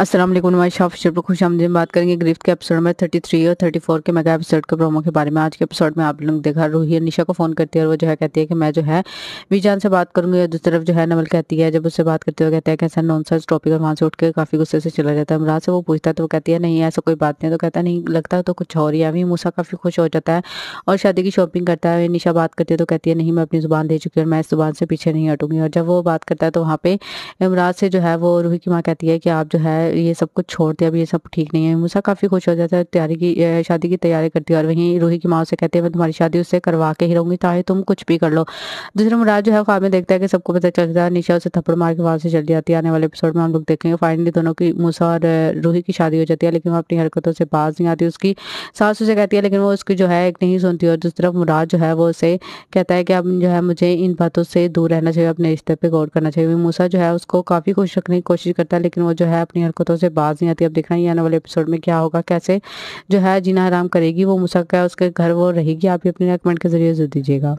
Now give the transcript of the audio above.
Aslam नुमाई Shah Fisher पर खुश बात करेंगे ग्रिफ्ट के एपिसोड में 33 और 34 के मेगा एपिसोड के प्रोमो के बारे में आज के एपिसोड में आप लोग देखा रूही निशा को फ़ोन करती है और वो जो है कहती है कि मैं जो है विजान से बात करूंगी और दूसरी तरफ जो है नवल कहती है जब उससे बात करते वो कहते हैं कि ऐसा नॉन सेंस टॉपिक और वहाँ से उठ के काफ़ी गुस्से से चला जाता है अमराज से वो पूछता है तो वो कहती है नहीं ऐसा कोई बात नहीं तो कहता नहीं लगता तो कुछ और ही अभी मूसा काफ़ी खुश हो जाता है और शादी की शॉपिंग करता है निशा बात करती है तो कहती है नहीं मैं अपनी ज़ुबान दे चुकी हूँ और मैं इस ज़ुबान से पीछे नहीं हटूंगी और जब वो बात करता है तो वहाँ पे अमराज से जो है वो रूही की माँ कहती है कि आप जो है है ये सब कुछ छोड़ दिया अब ये सब ठीक नहीं है मूसा काफ़ी खुश हो जाता है तैयारी की शादी की तैयारी करती है और वहीं रूही की माँ से कहती है मैं तुम्हारी शादी उससे करवा के ही रहूँगी चाहे तुम कुछ भी कर लो दूसरा मुराद जो है ख्वाब में देखता है कि सबको पता चल जाता है निशा उसे थप्पड़ मार के वहाँ से चल जाती है आने वाले एपिसोड में हम लोग देखेंगे फाइनली दोनों की मूसा और रूही की शादी हो जाती है लेकिन वो अपनी हरकतों से बाज नहीं आती उसकी सास उसे कहती है लेकिन वो उसकी जो है एक नहीं सुनती और दूसरी तरफ मुराद जो है वो उसे कहता है कि अब जो है मुझे इन बातों से दूर रहना चाहिए अपने रिश्ते पर गौर करना चाहिए मूसा जो है उसको काफ़ी खुश रखने की कोशिश करता है लेकिन वो जो है अपनी हरकतों से बाज नहीं आती अब देखना ये आने वाले एपिसोड में क्या होगा कैसे जो है जीना हराम करेगी वो मुसक्का उसके घर वो रहेगी आप ही अपने कमेंट के जरिए जो दीजिएगा